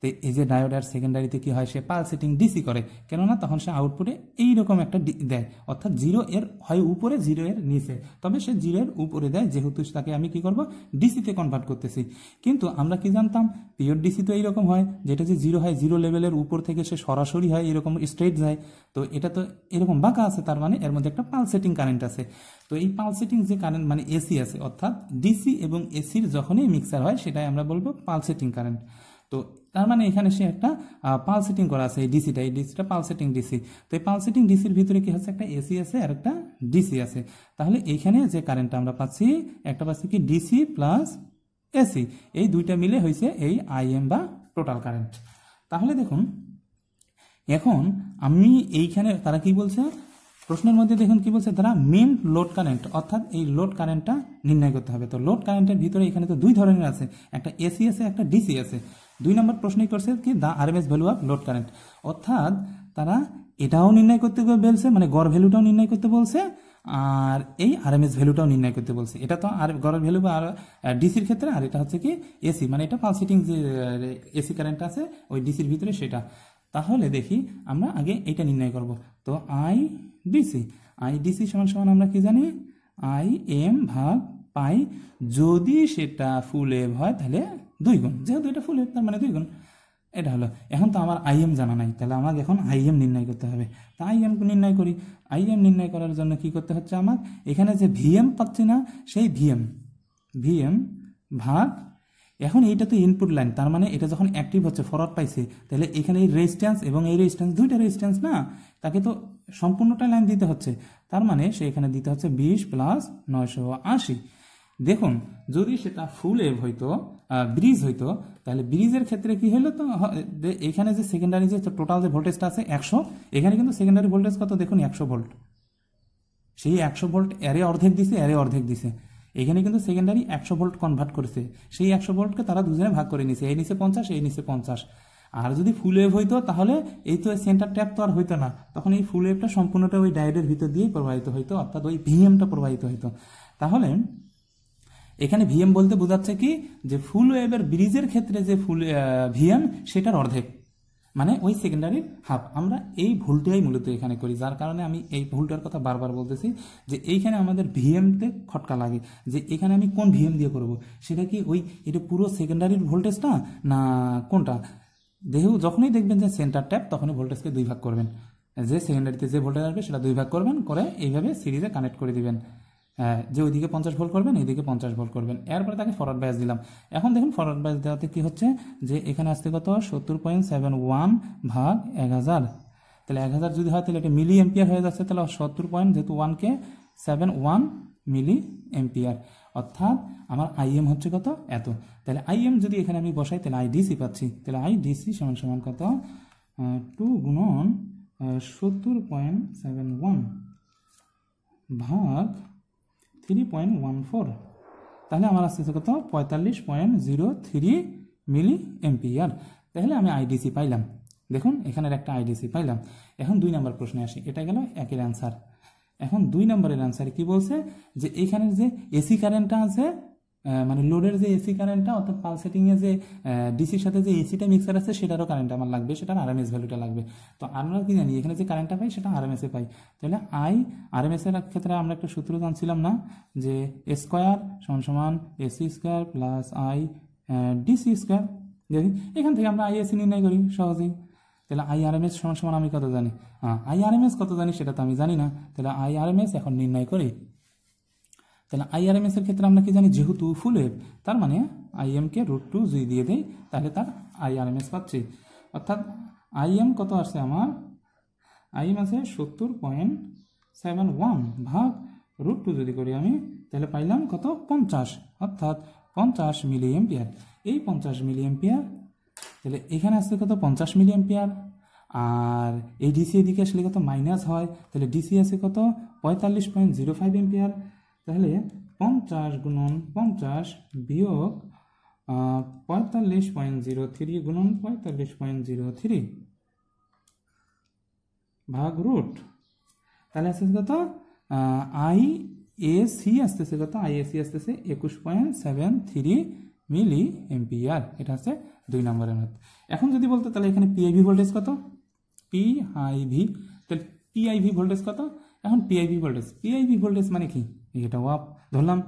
তো এই যে ডায়োড আর সেকেন্ডারিতে কি হয় সে পালসেটিং ডিসি করে কেননা তখন সে আউটপুটে এই রকম একটা দেয় অর্থাৎ জিরো এর হয় উপরে জিরো এর নিচে তবে সে জিরো এর উপরে দেয় যেহেতু তাকে আমি কি করব ডিসিতে কনভার্ট করতেছি কিন্তু আমরা কি জানতাম পিওর ডিসি তো এইরকম হয় যেটা যে জিরো হয় জিরো লেভেলের উপর থেকে সে সরাসরি হয় এরকম স্ট্রেট যায় তো এটা তো এরকম বাঁকা আছে তার মানে এর মধ্যে একটা পালসেটিং কারেন্ট আছে তো এই পালসেটিং যে কারেন্ট মানে এসি আছে অর্থাৎ ডিসি এবং এসির যখনই মিক্সার হয় সেটাই আমরা বলবো পালসেটিং কারেন্ট তো তার মানে এখানে সে একটা পালসেটিং করা আছে এই ডিসিটা এই ডিসিটা পালসেটিং ডিসি তো এই পালসেটিং ডিসির ভিতরে কি হচ্ছে একটা এসি আছে আর একটা ডিসি আছে তাহলে এইখানে যে কারেন্টটা আমরা পাচ্ছি একটা পাচ্ছি কি ডিসি প্লাস এসি এই দুইটা মিলে হয়েছে এই আইএম বা টোটাল কারেন্ট তাহলে দেখুন এখন আমি এইখানে তারা কি বলছে প্রশ্নের মধ্যে দেখুন কি বলছে তারা মেন লোড কারেন্ট অর্থাৎ এই লোড কারেন্টটা নির্ণয় করতে হবে তো লোড কারেন্টের ভিতরে এখানে তো দুই ধরনের আছে একটা এসি আছে একটা ডিসি আছে দুই নম্বর প্রশ্নই করছে কি the RMS value of load current অর্থাৎ তারা এটাও নির্ণয় করতে বলছে মানে গড় ভ্যালুটাও নির্ণয় করতে বলছে আর এই আরএমএস ভ্যালুটাও নির্ণয় করতে বলছে এটা তো আর গড় ভ্যালু বা ডিসির ক্ষেত্রে আর এটা হচ্ছে কি এসি মানে এটা পালসিটিং যে এসি কারেন্ট আছে ওই ডিসির ভিতরে সেটা তাহলে দেখি আমরা আগে এটা নির্ণয় করব তো আই ডিসি আই ডিসি সমান সমান আমরা কি জানি আই এম ভাগ পাই যদি সেটা ফুল এভ হয় তাহলে দুই গুণ যেহেতু এটা ফুল এভ তার মানে দুই গুণ এটা হলো এখন তো আমার আইএম জানা নাই তাহলে আমাকে এখন আইএম নির্ণয় করতে হবে তা আইএম নির্ণয় করি আইএম নির্ণয় করার জন্য কি করতে হচ্ছে আমার এখানে যে ভিএম পাচ্ছি না সেই ভিএম ভিএম ভাগ এখন এইটা তো ইনপুট লাইন তার মানে এটা যখন অ্যাক্টিভ হচ্ছে ফরওয়ার্ড পাইছে তাহলে এখানে এই রেজিস্ট্যান্স এবং এই রেজিস্ট্যান্স দুইটা রেজিস্ট্যান্স না তাকে তো সম্পূর্ণটা লাইন দিতে হচ্ছে তার মানে সে এখানে দিতে হচ্ছে বিশ প্লাস নয়শো আশি দেখুন যদি সেটা ফুল ওয়েভ হইতো ব্রিজ হইতো তাহলে ব্রিজের ক্ষেত্রে কি হলো তো এখানে যে সেকেন্ডারি যে টোটাল যে ভোল্টেজটা আছে একশো এখানে কিন্তু সেকেন্ডারি ভোল্টেজ কত দেখুন একশো ভোল্ট সেই একশো ভোল্ট এরে অর্ধেক দিছে এরে অর্ধেক দিছে এখানে কিন্তু সেকেন্ডারি একশো ভোল্ট কনভার্ট করেছে সেই একশো ভোল্টকে তারা দুজনে ভাগ করে নিছে এই নিচে পঞ্চাশ এই নিচে পঞ্চাশ আর যদি ফুল ওয়েভ হইতো তাহলে এই তো সেন্টার ট্যাপ তো আর হইতো না তখন এই ফুল ওয়েভটা সম্পূর্ণটা ওই ডায়েটের ভিতর দিয়েই প্রবাহিত হইতো অর্থাৎ ওই ভিএমটা প্রবাহিত হইতো তাহলে এখানে ভিএম বলতে বোঝাচ্ছে কি যে ফুল ওয়েবের ব্রিজের ক্ষেত্রে যে ফুল ভিএম সেটার অর্ধেক মানে ওই সেকেন্ডারির হাফ আমরা এই ভুলটাই মূলত এখানে করি যার কারণে আমি এই ভুলটার কথা বারবার বলতেছি যে এইখানে আমাদের ভিএমতে খটকা লাগে যে এখানে আমি কোন ভিএম দিয়ে করব। সেটা কি ওই এটা পুরো সেকেন্ডারির ভোল্টেজটা না কোনটা দেহ যখনই দেখবেন যে সেন্টার ট্যাপ তখনই ভোল্টেজকে দুই ভাগ করবেন যে সেকেন্ডারিতে যে ভোল্টেজ আসবে সেটা দুই ভাগ করবেন করে এইভাবে সিরিজে কানেক্ট করে দিবেন হ্যাঁ, যে ওইদিকে পঞ্চাশ ভোল্ট করবেন এইদিকে পঞ্চাশ ভোল্ট করবেন এরপরে তাকে ফরওয়ার্ড ব্যাস দিলাম এখন দেখুন ফরওয়ার্ড ব্যাস দেওয়াতে কী হচ্ছে যে এখানে আসতে কত সত্তর পয়েন্ট সেভেন ওয়ান ভাগ এক হাজার তাহলে এক হাজার যদি হয় তাহলে এটা মিলি এম্পিয়ার হয়ে যাচ্ছে তাহলে সত্তর পয়েন্ট যেহেতু ওয়ানকে সেভেন ওয়ান মিলি এম্পিয়ার অর্থাৎ আমার আইএম হচ্ছে কত এত তাহলে আইএম যদি এখানে আমি বসাই তাহলে আইডিসি পাচ্ছি তাহলে আইডিসি সমান সমান কত টু গুণন সত্তর পয়েন্ট সেভেন ওয়ান ভাগ থ্রি পয়েন্ট ওয়ান ফোর তাহলে আমার আসতেছে কত পঁয়তাল্লিশ point zero three milliampere তাহলে আমি আইডিসি পাইলাম দেখুন এখানের একটা আইডিসি পাইলাম এখন দুই নম্বর প্রশ্নে আসি এটা গেল একের অ্যান্সার এখন দুই নম্বরের অ্যান্সারে কি বলছে যে এখানের যে এসি কারেন্টটা আছে মানে লোডের যে এসি কারেন্টটা অর্থাৎ পালসেটিংয়ে যে ডিসির সাথে যে এসিটা মিক্সার আছে সেটারও কারেন্ট আমার লাগবে সেটার আর এস ভ্যালুটা লাগবে তো আমরা কি জানি এখানে যে কারেন্টটা পাই সেটা আর আরএমএসে পাই তাহলে আই আরএমএসের ক্ষেত্রে আমরা একটা সূত্র জানছিলাম না যে স্কোয়ার সমান সমান AC square plus I DC square দেখি এখান থেকে আমরা আইএসি নির্ণয় করি সহজেই তাহলে আইআরএমএস সমান সমান আমি কত জানি হ্যাঁ আইআরএমএস কত জানি সেটা তো আমি জানি না তাহলে আইআরএমএস এখন নির্ণয় করি তাহলে আইআরএমএস এর ক্ষেত্রে আমরা কি জানি যেহেতু ফুলের তার মানে আইএমকে রুট টু জি দিয়ে দেই তাহলে তার আইআরএমএস পাচ্ছি অর্থাৎ আইএম কত আসছে আমার আইএম আছে সত্তর পয়েন্ট সেভেন ওয়ান ভাগ রুট টু যদি করি আমি তাহলে পাইলাম কত পঞ্চাশ অর্থাৎ পঞ্চাশ মিলি এম্পিয়ার এই পঞ্চাশ মিলি এম্পিয়ার তাহলে এখানে আসছে কত পঞ্চাশ মিলি এম্পিয়ার আর এই ডিসি এদিকে আসলে কত মাইনাস হয় তাহলে ডিসি আছে কত পঁয়তাল্লিশ পয়েন্ট জিরো ফাইভ এম্পিয়ার তাহলে পঞ্চাশ গুণন পঞ্চাশ বিয়োগ পঁয়তাল্লিশ পয়েন্ট জিরো থ্রি গুণন পঁয়তাল্লিশ পয়েন্ট জিরো থ্রি ভাগ রুট তাহলে আসতেছে কত আই এ সি আসতেছে কত আই এ সি আসতেছে একুশ point seven three milliampere এটা আছে দুই নম্বরের মত এখন যদি বলতো তাহলে এখানে পিআইভি ভোল্টেজ কত পি ভি তাহলে পিআইভি ভোল্টেজ কত এখন পিআইভি ভোল্টেজ পিআইভি ভোল্টেজ মানে কি এটা ওয়াপ ধরলাম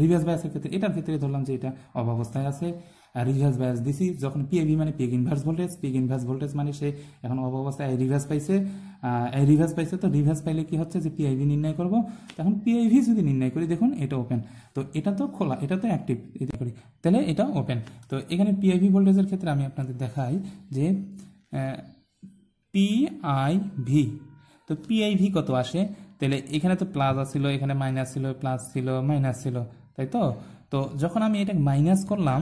রিভার্স বায়াসের ক্ষেত্রে এটার ক্ষেত্রে ধরলাম যে এটা অব অবস্থায় আছে রিভার্স বায়াস দিছি যখন পিএভি মানে peak inverse voltage peak inverse voltage মানে সে এখন অব অবস্থায় রিভার্স পাইছে এই রিভার্স পাইছে তো রিভার্স পাইলে কি হচ্ছে যে পিআইভি নির্ণয় করবো এখন পিআইভি যদি নির্ণয় করি দেখুন এটা ওপেন তো এটা তো খোলা এটা তো অ্যাক্টিভ এটা করি তাহলে এটা ওপেন তো এখানে পিআইভি ভোল্টেজের ক্ষেত্রে আমি আপনাদের দেখাই যে পিআইভি তো পিআইভি কত আসে তাহলে এখানে তো প্লাস ছিল এখানে মাইনাস ছিল প্লাস ছিল মাইনাস ছিল তাই তো তো যখন আমি এটা মাইনাস করলাম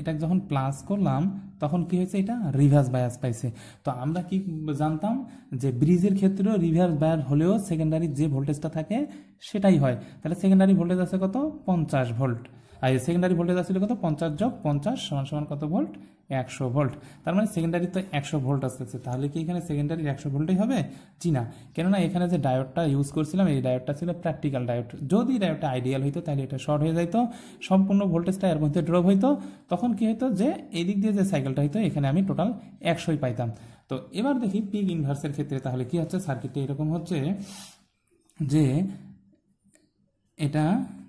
এটা যখন প্লাস করলাম তখন কি হয়েছে এটা রিভার্স বায়াস পাইছে তো আমরা কি জানতাম যে ব্রিজের ক্ষেত্রেও রিভার্স বায়াস হলেও সেকেন্ডারি যে ভোল্টেজটা থাকে সেটাই হয় তাহলে সেকেন্ডারি ভোল্টেজ আছে কত পঞ্চাশ ভোল্ট আর সেকেন্ডারি ভোল্টেজ আসছিল কত পঞ্চাশ যোগ পঞ্চাশ সমান সমান কত ভোল্ট একশো ভোল্ট তার মানে সেকেন্ডারি তো একশো ভোল্ট আসতেছে তাহলে কি এখানে সেকেন্ডারি একশো ভোল্টই হবে জি না কেননা এখানে যে ডায়োডটা ইউজ করছিলাম এই ডায়োডটা ছিল প্র্যাকটিক্যাল ডায়োড যদি ডায়োডটা আইডিয়াল হইতো তাহলে এটা শর্ট হয়ে যাইতো সম্পূর্ণ ভোল্টেজটা এর মধ্যে ড্রপ হইতো তখন কি হইতো যে এদিক দিয়ে যে সাইকেলটা হইতো এখানে আমি টোটাল একশোই পাইতাম তো এবার দেখি পিক ইনভার্সের ক্ষেত্রে তাহলে কি হচ্ছে সার্কিটটা এরকম হচ্ছে যে এটা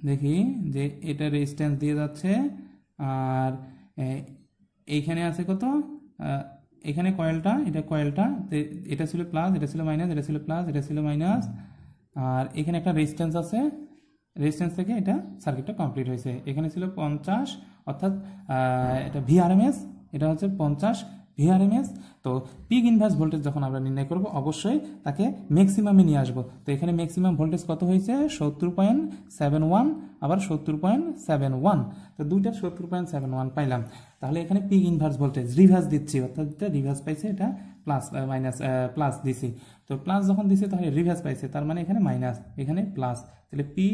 দেখি যে এটা রেজিস্ট্যান্স দিয়ে যাচ্ছে আর এইখানে আছে কত এখানে কয়েলটা এটা কয়েলটা এটা ছিল প্লাস এটা ছিল মাইনাস এটা ছিল প্লাস এটা ছিল মাইনাস আর এখানে একটা রেজিস্ট্যান্স আছে রেজিস্ট্যান্স থেকে এটা সার্কিটটা কমপ্লিট হয়েছে এখানে ছিল পঞ্চাশ অর্থাৎ এটা ভিআরএমএস এটা হচ্ছে পঞ্চাশ ভিআরএমএস e তো পিক ইনভার্স ভোল্টেজ যখন আমরা নির্ণয় করব অবশ্যই তাকে ম্যাক্সিমামে নিয়ে আসবো তো এখানে ম্যাক্সিমাম ভোল্টেজ কত হয়েছে সত্তর পয়েন্ট সেভেন ওয়ান আবার সত্তর পয়েন্ট সেভেন ওয়ান তো দুইটা সত্তর পয়েন্ট সেভেন ওয়ান পাইলাম তাহলে এখানে পিক ইনভার্স ভোল্টেজ রিভার্স দিচ্ছি অর্থাৎ রিভার্স পাইছে এটা প্লাস মাইনাস প্লাস দিছি তো প্লাস যখন দিছে তখন রিভার্স পাইছে তার মানে এখানে মাইনাস এখানে প্লাস তাহলে পি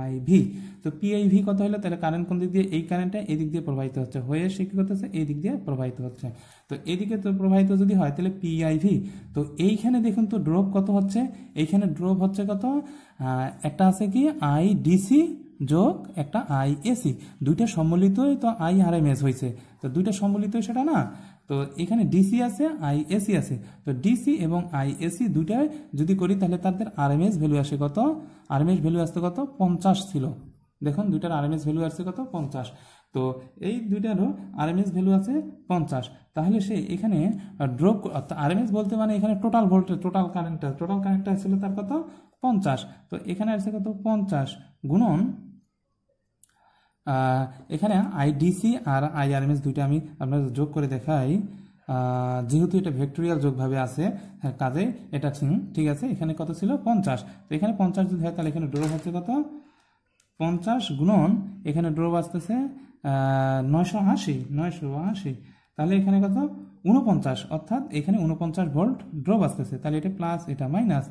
আই ভি তো পি আই ভি কত হলো তাহলে কারেন্ট কোন দিক দিয়ে এই কারেন্টটা এই দিক দিয়ে প্রবাহিত হচ্ছে হয়ে সে কী করতেছে এই দিক দিয়ে প্রবাহিত হচ্ছে তো এদিকে তো প্রবাহিত যদি হয় তাহলে পি আই ভি তো এইখানে দেখুন তো ড্রপ কত হচ্ছে এইখানে ড্রপ হচ্ছে কত একটা আছে কি আই ডিসি যোগ একটা আই এসি দুইটা সম্মিলিতই তো আই আর এম এস হয়েছে তো দুইটা সম্মিলিতই সেটা না তো এখানে ডিসি আছে আইএসি আছে তো ডিসি এবং আইএসি দুইটাই যদি করি তাহলে তাদের আরএমএস ভ্যালু আসে কত আরএমএস ভ্যালু আসতে কত পঞ্চাশ ছিল দেখুন দুইটার আরএমএস ভ্যালু আসছে কত পঞ্চাশ তো এই দুইটারও আরএমএস ভ্যালু আছে পঞ্চাশ তাহলে সে এখানে ড্রপ আরএমএস বলতে মানে এখানে টোটাল ভোল্টেজ টোটাল কারেন্টটা টোটাল কারেন্টটা ছিল তার কত পঞ্চাশ তো এখানে আসছে কত পঞ্চাশ গুণন এখানে আইডিসি আর আইআরএমএস দুইটা আমি আপনার যোগ করে দেখাই যেহেতু এটা ভেক্টোরিয়াল যোগভাবে আছে হ্যাঁ, কাজে এটা ঠিক আছে এখানে কত ছিল পঞ্চাশ তো এখানে পঞ্চাশ যদি হয় তাহলে এখানে ড্রো হচ্ছে কত পঞ্চাশ গুণন এখানে ড্রো আসতেছে নয়শো আশি নয়শো আশি তাহলে এখানে কত উনপঞ্চাশ অর্থাৎ এখানে উনপঞ্চাশ ভোল্ট ড্রোভ আসতেছে তাহলে এটা প্লাস এটা মাইনাস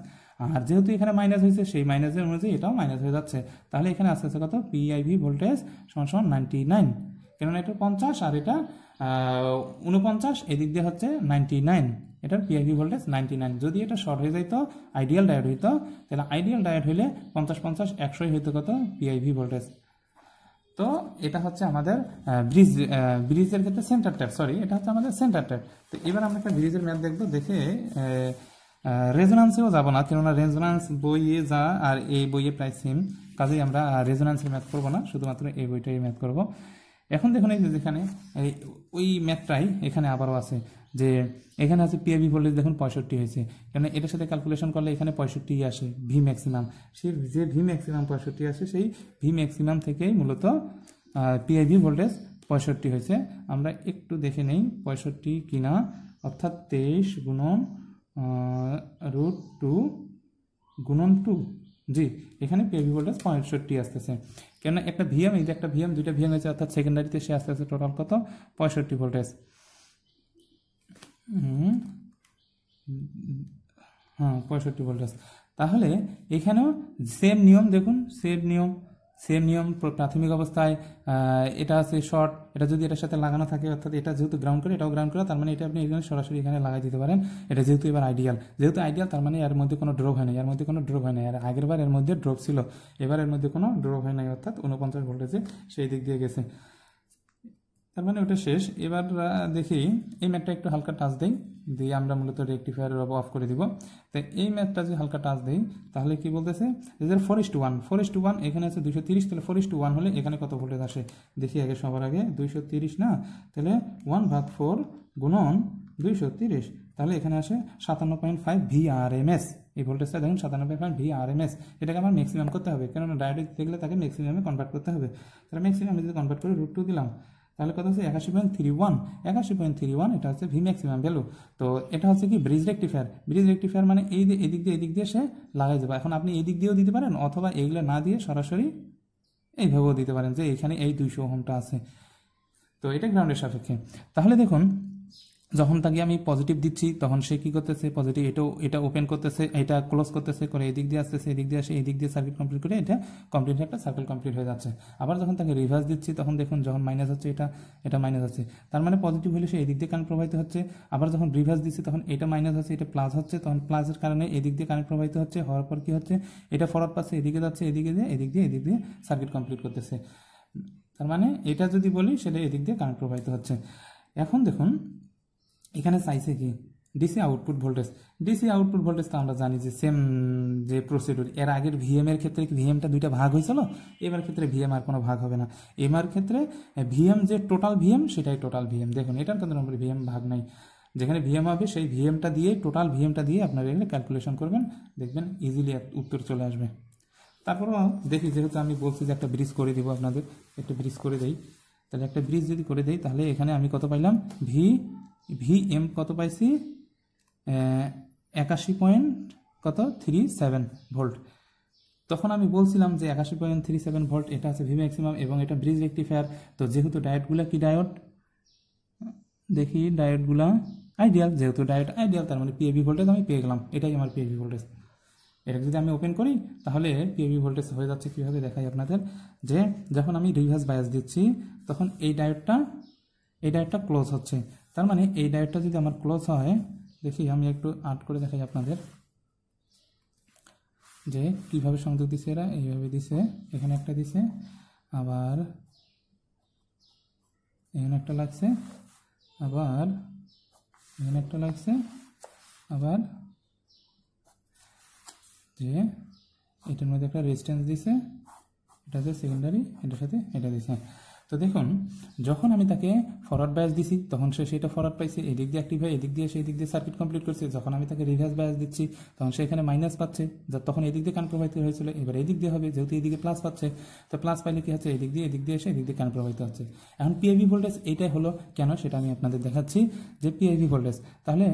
আর যেহেতু এখানে মাইনাস হয়েছে সেই মাইনাসের অনুযায়ী এটাও মাইনাস হয়ে যাচ্ছে তাহলে এখানে আস্তে আস্তে কত পিআইভি ভোল্টেজ সমান সমান নাইনটি নাইন কেননা এটা পঞ্চাশ আর এটা উনপঞ্চাশ এদিক দিয়ে হচ্ছে নাইনটি নাইন এটার পিআইভি ভোল্টেজ নাইনটি নাইন যদি এটা শর্ট হয়ে যাইতো আইডিয়াল ডায়েট হইতো তাহলে আইডিয়াল ডায়েট হইলে পঞ্চাশ পঞ্চাশ একশোই হইতো কত পিআইভি ভোল্টেজ তো এটা হচ্ছে আমাদের ব্রিজ ব্রিজের ক্ষেত্রে সেন্টার ট্যাপ সরি এটা হচ্ছে আমাদের সেন্টার ট্যাপ তো এবার আমরা একটা ব্রিজের ম্যাপ দেখবো দেখে রেজোনান্সেও যাব না কেননা রেজোনান্স বইয়ে যা আর এই বইয়ে প্রায় সেম কাজেই আমরা রেজোনান্সের ম্যাথ করব না শুধুমাত্র এই বইটাই ম্যাথ করব এখন দেখুন এই যেখানে ওই ম্যাথটাই এখানে আবারও আছে যে এখানে আছে পিএভি ভোল্টেজ দেখুন পঁয়ষট্টি হয়েছে কেন এটার সাথে ক্যালকুলেশন করলে এখানে পঁয়ষট্টি আসে ভি ম্যাক্সিমাম সে যে ভি ম্যাক্সিমাম পঁয়ষট্টি আসে সেই ভি ম্যাক্সিমাম থেকেই মূলত পিআইভি ভোল্টেজ পঁয়ষট্টি হয়েছে আমরা একটু দেখে নেই পঁয়ষট্টি কিনা অর্থাৎ তেইশ গুণন রুট টু গুণন টু জি এখানে পিআইবি ভোল্টেজ পঁয়ষট্টি আসতেছে কেননা একটা ভিএম এই যে একটা ভিএম দুইটা ভিএম হয়েছে অর্থাৎ সেকেন্ডারিতে সে আসতে আছে টোটাল কত পঁয়ষট্টি ভোল্টেজ হ্যাঁ পঁয়ষট্টি ভোল্টেজ তাহলে এখানেও সেম নিয়ম দেখুন সেম নিয়ম সেম নিয়ম প্রাথমিক অবস্থায় এটা আছে শর্ট এটা যদি এটার সাথে লাগানো থাকে অর্থাৎ এটা যেহেতু গ্রাউন্ড করে এটাও গ্রাউন্ড করে তার মানে এটা আপনি এখানে সরাসরি এখানে লাগাই দিতে পারেন এটা যেহেতু এবার আইডিয়াল যেহেতু আইডিয়াল তার মানে এর মধ্যে কোনো ড্রপ হয় না এর মধ্যে কোনো ড্রপ হয় না আর আগেরবার এর মধ্যে ড্রপ ছিল এবার এর মধ্যে কোনো ড্রপ হয় নাই অর্থাৎ উনপঞ্চাশ ভোল্টেজে সেই দিক দিয়ে গেছে তার মানে ওটা শেষ এবার দেখি এই ম্যাটটা একটু হালকা টাচ দিই দিয়ে আমরা মূলত রেক্টিফায়ার অব অফ করে দিব তাই এই ম্যাটটা যদি হালকা টাচ দিই তাহলে কি বলতেছে এদের four is to one four is to one এখানে আছে দুশো তিরিশ তাহলে ফোর ইস্ট টু ওয়ান হলে এখানে কত ভোল্টেজ আসে দেখি আগে সবার আগে দুইশো তিরিশ না তাহলে ওয়ান ভাগ ফোর গুণন দুইশো তিরিশ তাহলে এখানে আসে সাতান্ন point five V R M S এই ভোল্টেজটা দেখুন সাতান্ন point five V R M S এটাকে আমার ম্যাক্সিমাম করতে হবে কেননা ডাইরেক্ট দেখলে তাকে ম্যাক্সিমামে কনভার্ট করতে হবে তাহলে ম্যাক্সিমামে যদি কনভার্ট করে রুট টু দিলাম তাহলে কত হচ্ছে একাশি পয়েন্ট থ্রি ওয়ান একাশি পয়েন্ট থ্রি ওয়ান এটা হচ্ছে ভি ম্যাক্সিমাম ভ্যালু তো এটা হচ্ছে কি ব্রিজ রেক্টিফায়ার ব্রিজ রেক্টিফায়ার মানে এই এদিক দিয়ে এদিক দিয়ে সে লাগাই যাবে এখন আপনি এই দিক দিয়েও দিতে পারেন অথবা এইগুলো না দিয়ে সরাসরি এইভাবেও দিতে পারেন যে এখানে এই দুইশো হোমটা আছে তো এটা গ্রাউন্ডের সাপেক্ষে তাহলে দেখুন যখন তাকে আমি পজিটিভ দিচ্ছি তখন সে কী করতেছে পজিটিভ এটাও এটা ওপেন করতেছে এটা ক্লোজ করতেছে করে এদিক দিয়ে আসতেছে এদিক দিয়ে আসে এদিক দিয়ে সার্কিট কমপ্লিট করে এটা কমপ্লিট একটা সার্কেল কমপ্লিট হয়ে যাচ্ছে আবার যখন তাকে রিভার্স দিচ্ছি তখন দেখুন যখন মাইনাস হচ্ছে এটা এটা মাইনাস হচ্ছে তার মানে পজিটিভ হলে সে এদিক দিয়ে কারেন্ট প্রবাহিত হচ্ছে আবার যখন রিভার্স দিচ্ছি তখন এটা মাইনাস হচ্ছে এটা প্লাস হচ্ছে তখন প্লাসের কারণে এদিক দিয়ে কারেন্ট প্রবাহিত হচ্ছে হওয়ার পর কি হচ্ছে এটা ফরওয়ার্ড পাশে এদিকে যাচ্ছে এদিকে দিয়ে এদিক দিয়ে এদিক দিয়ে সার্কিট কমপ্লিট করতেছে তার মানে এটা যদি বলি সেটা এদিক দিয়ে কারেন্ট প্রবাহিত হচ্ছে এখন দেখুন এখানে চাইছে কি DC output voltage DC output voltage তো আমরা জানি যে সেম যে প্রসিডিউর এর আগের ভিএম এর ক্ষেত্রে ভিএমটা দুইটা ভাগ হয়েছিল এবার ক্ষেত্রে ভিএম আর কোনো ভাগ হবে না আর ক্ষেত্রে ভিএম যে টোটাল ভিএম সেটাই টোটাল ভিএম দেখুন এটার কিন্তু আমরা ভিএম ভাগ নাই যেখানে ভিএম হবে সেই ভিএমটা দিয়ে টোটাল ভিএমটা দিয়ে আপনারা এখানে ক্যালকুলেশন করবেন দেখবেন ইজিলি উত্তর চলে আসবে তারপরেও দেখি যেহেতু আমি বলছি যে একটা ব্রিজ করে দিব আপনাদের একটা ব্রিজ করে দেই তাহলে একটা ব্রিজ যদি করে দেই তাহলে এখানে আমি কত পাইলাম ভি ভি এম কত পাইছি একাশি পয়েন্ট কত থ্রি সেভেন ভোল্ট তখন আমি বলছিলাম যে একাশি পয়েন্ট থ্রি সেভেন ভোল্ট এটা আছে ভি ম্যাক্সিমাম এবং এটা ব্রিজ রেক্টিফায়ার তো যেহেতু ডায়েটগুলো কি ডায়ট দেখি ডায়েটগুলা আইডিয়াল যেহেতু ডায়েট আইডিয়াল তার মানে পিএভি ভোল্টেজ আমি পেয়ে গেলাম এটাই আমার পিএভি ভোল্টেজ এটাকে যদি আমি ওপেন করি তাহলে পিএভি ভোল্টেজ হয়ে যাচ্ছে কীভাবে দেখাই আপনাদের যে যখন আমি রিভার্স বায়াস দিচ্ছি তখন এই ডায়োডটা এই ডায়োডটা ক্লোজ হচ্ছে তার মানে এই ডায়োডটা যদি আমার ক্লোজ হয় দেখি আমি একটু আর্ট করে দেখাই আপনাদের যে কিভাবে সংযোগ দিছে এরা এইভাবে দিছে এখানে একটা দিছে আবার এখানে একটা লাগছে আবার এখানে একটা লাগছে আবার যে এটার মধ্যে একটা রেজিস্ট্যান্স দিছে এটা হচ্ছে সেকেন্ডারি এটার সাথে এটা দিছে তো দেখুন যখন আমি তাকে ফরওয়ার্ড বায়াস দিছি তখন সে সেটা ফরওয়ার্ড পাইছে এদিক দিয়ে অ্যাক্টিভ হয় এদিক দিয়ে সেই দিক দিয়ে সার্কিট কমপ্লিট করছে যখন আমি তাকে রিভার্স বায়াস দিচ্ছি তখন সে এখানে মাইনাস পাচ্ছে যা তখন এদিক দিয়ে কারেন্ট প্রবাহিত হয়েছিল এবার এদিক দিয়ে হবে যেহেতু এদিকে প্লাস পাচ্ছে তো প্লাস পাইলে কী হচ্ছে এদিক দিয়ে এদিক দিয়ে এসে এদিক দিয়ে কারেন্ট প্রবাহিত হচ্ছে এখন পিআইভি ভোল্টেজ এটাই হলো কেন সেটা আমি আপনাদের দেখাচ্ছি যে পিআইভি ভোল্টেজ তাহলে